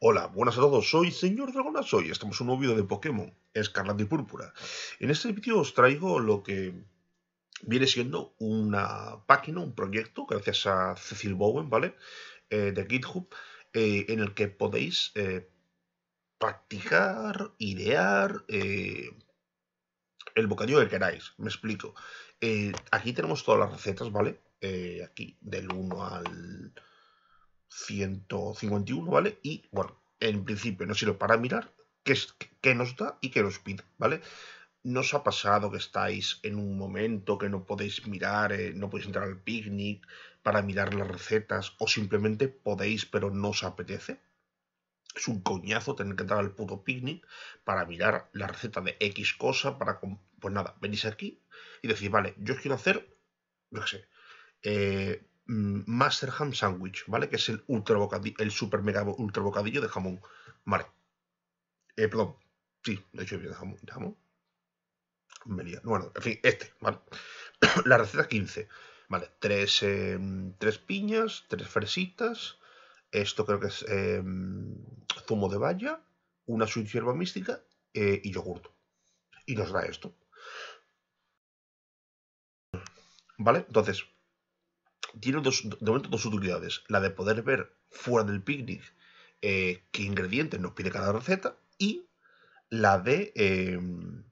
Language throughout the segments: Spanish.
Hola, buenas a todos, soy Señor Dragonas, y estamos en un nuevo vídeo de Pokémon Escarlata y Púrpura. En este vídeo os traigo lo que viene siendo una página, un proyecto, gracias a Cecil Bowen, ¿vale? Eh, de GitHub, eh, en el que podéis eh, practicar, idear el bocadillo que queráis, me explico. aquí tenemos todas las recetas, ¿vale? aquí, del 1 al 151, ¿vale? Y bueno, en principio no sirve para mirar qué, es, qué nos da y qué nos pide, ¿vale? ¿Nos ha pasado que estáis en un momento que no podéis mirar, eh, no podéis entrar al picnic para mirar las recetas o simplemente podéis pero no os apetece? Es un coñazo tener que entrar al puto picnic para mirar la receta de X cosa, para... Pues nada, venís aquí y decís, vale, yo quiero hacer, no sé, eh, Mm, Master Ham Sandwich, ¿vale? Que es el ultra bocadillo, el super mega ultra bocadillo de jamón. Vale. Eh, perdón. Sí, de hecho, de jamón. De jamón. Bueno, en fin, este, ¿vale? la receta 15. Vale, eh, tres, piñas, tres fresitas. Esto creo que es eh, zumo de valla, una su hierba mística y yogurto. Y nos da esto. ¿Vale? Entonces, tiene dos, de momento dos utilidades. La de poder ver fuera del picnic eh, qué ingredientes nos pide cada receta y la de em,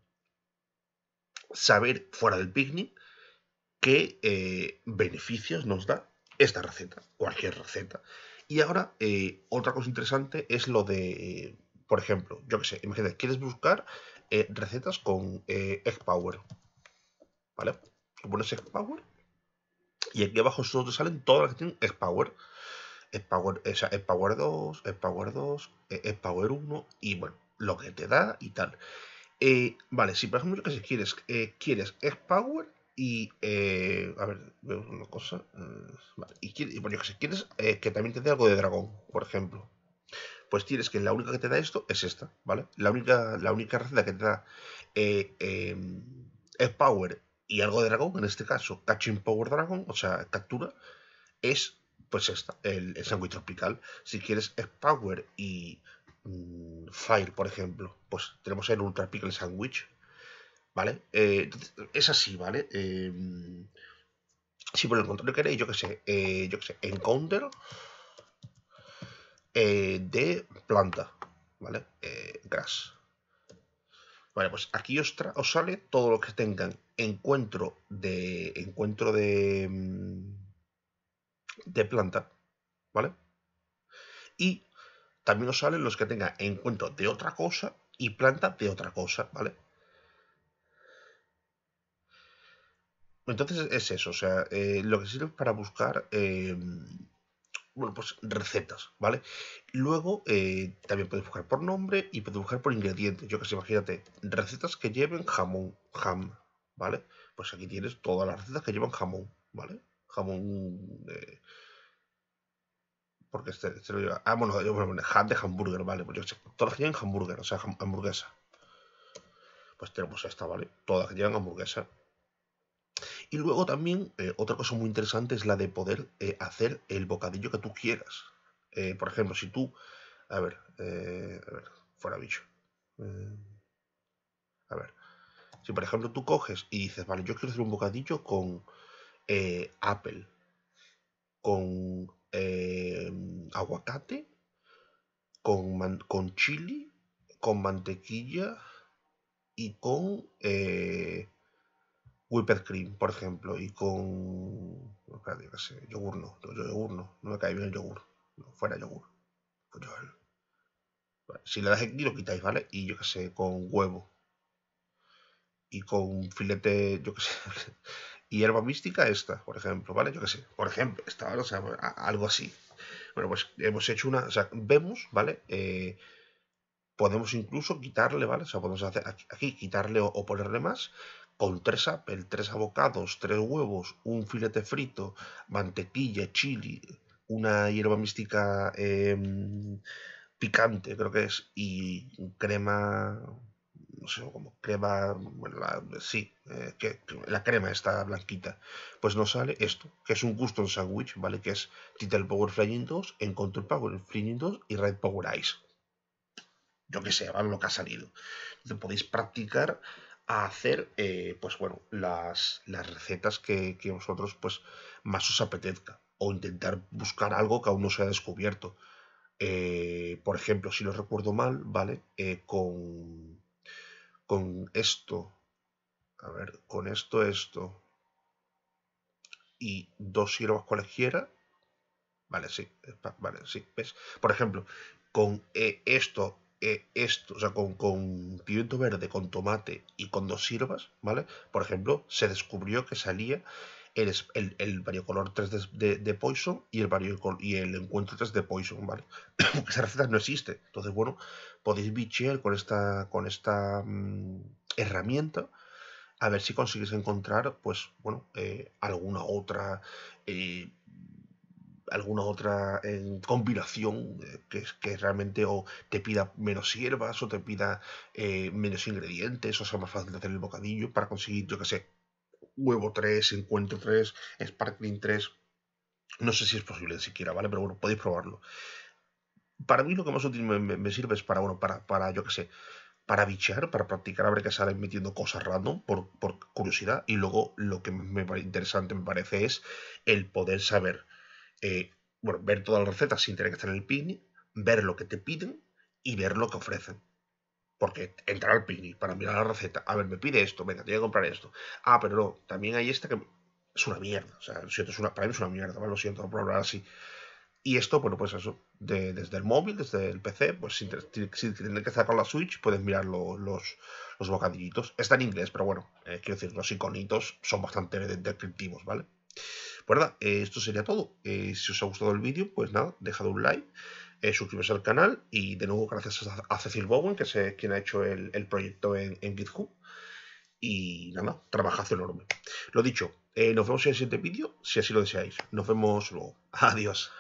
saber fuera del picnic qué eh, beneficios nos da esta receta, cualquier receta. Y ahora, eh, otra cosa interesante es lo de, por ejemplo, yo que sé, imagínate, quieres buscar recetas con Egg Power. ¿Vale? pones Egg Power y aquí abajo solo te salen todas las que tienen X-Power. Power, o es Power 2, Power 2, eh, Power 1 y bueno, lo que te da y tal. Eh, vale, si por ejemplo que si quieres, eh, quieres X-Power y a ver, veo una cosa. Mm, y, bueno, que si quieres que también te dé algo de dragón, por ejemplo. Pues tienes que la única que te da esto es esta, ¿vale? La única, la única receta que te da X-Power em, y algo de dragón, en este caso Catching Power Dragon, o sea, captura, es pues esta, el, sándwich tropical. Si quieres es Power y mm, Fire, por ejemplo, pues tenemos el Ultra Pickle Sandwich, ¿vale? Eh, es así, ¿vale? Em, si por el contrario queréis, yo que sé, eh, yo que sé, Encounter eh, de planta, ¿vale? Grass Vale, pues aquí os, os, sale todo lo que tengan encuentro de encuentro de mm, de planta, ¿vale? Y también os salen los que tengan encuentro de otra cosa y planta de otra cosa, ¿vale? Entonces es eso, o sea, eh, lo que sirve para buscar, eh, bueno, pues recetas, ¿vale? Luego eh, también puedes buscar por nombre y puedes buscar por ingrediente Yo que sé, imagínate, recetas que lleven jamón, jam. ¿vale? Pues aquí tienes todas las recetas que llevan jamón, ¿vale? Jamón... Eh, porque este, este, lo lleva... Ah, bueno, yo de hamburger, ¿vale? Pues yo todas que llevan hambúrguer, o sea, hamburguesa. Pues tenemos esta, ¿vale? Todas que llevan hamburguesa. Y luego también, eh, otra cosa muy interesante es la de poder eh, hacer el bocadillo que tú quieras. por ejemplo, si tú. A ver, a ver, fuera bicho. a ver. Si por ejemplo tú coges y dices, vale, yo quiero hacer un bocadillo con eh, Apple, con em, aguacate, con, con chili, con mantequilla y con eh, whipped cream, por ejemplo, y con yo qué sé, yogur no, no, no, me cae bien el yogur, no, fuera yogur. Pues yo, si le das aquí lo quitáis, ¿vale? Y yo qué sé, con huevo y con filete, yo qué sé, hierba mística esta, por ejemplo, ¿vale? Yo qué sé, por ejemplo, esta, o sea, algo así. Bueno, pues hemos hecho una, o sea, vemos, ¿vale? Eh, podemos incluso quitarle, ¿vale? O sea, podemos hacer aquí, quitarle o, ponerle más con tres apple, tres abocados, tres huevos, un filete frito, mantequilla, chili, una hierba mística em, picante, creo que es, y crema no sé, como crema, bueno, sí, eh, que, la crema está blanquita, pues no sale esto, que es un custom sandwich, ¿vale? Que es Title Power Flying 2, Encounter Power Flying 2 y Red Power Ice. Yo que sé, ¿vale? Lo que ha salido. Entonces podéis practicar a hacer, eh, pues bueno, las, las recetas que, que vosotros, pues, más os apetezca. O intentar buscar algo que aún no se ha descubierto. Eh, por ejemplo, si lo recuerdo mal, ¿vale? con, con esto, a ver, con esto, esto, y dos hierbas cualesquiera, vale, sí, vale, sí, ¿ves? Por ejemplo, con eh, esto, eh, esto, o sea, con, pimiento verde, con tomate y con dos sirvas, ¿vale? Por ejemplo, se descubrió que salía el, el, el variocolor 3 de, Poison y el, y el encuentro 3 de Poison, ¿vale? Porque esa receta no existe. Entonces, bueno, podéis bichear con esta, con esta mm, herramienta a ver si consigues encontrar, pues, bueno, eh, alguna otra... Eh, alguna otra eh, combinación que, realmente o te pida menos hierbas o te pida menos ingredientes o sea más fácil de hacer el bocadillo para conseguir, yo que sé, Huevo 3, Encuentro 3, Sparkling 3. No sé si es posible ni siquiera, ¿vale? Pero bueno, podéis probarlo. Para mí lo que más útil me, sirve es para, bueno, para, para, yo qué sé, para bichear, para practicar, a ver qué sale metiendo cosas random por, curiosidad. Y luego lo que me, interesante me parece es el poder saber, eh, bueno, ver todas las recetas sin tener que estar en el pin, ver lo que te piden y ver lo que ofrecen. Porque entrar al picnic para mirar la receta, a ver, me pide esto, venga, tengo que comprar esto. Ah, pero no, también hay esta que es una mierda. O sea, lo siento, es una, para mí es una mierda, ¿vale? lo siento, no hablar así. Y esto, bueno, pues eso, desde el móvil, desde el PC, pues sin, tener que sacar la Switch, puedes mirar los, los bocadillitos. Está en inglés, pero bueno, eh, quiero decir, los iconitos son bastante descriptivos, ¿vale? Pues nada, eh, esto sería todo. Eh, si os ha gustado el vídeo, pues nada, dejad un like eh, suscribirse al canal y de nuevo gracias a, Cecil Bowen, que es eh, quien ha hecho el, proyecto en, GitHub. Y nada, trabajazo enorme. Lo dicho, eh, nos vemos en el siguiente vídeo, si así lo deseáis. Nos vemos luego. Adiós.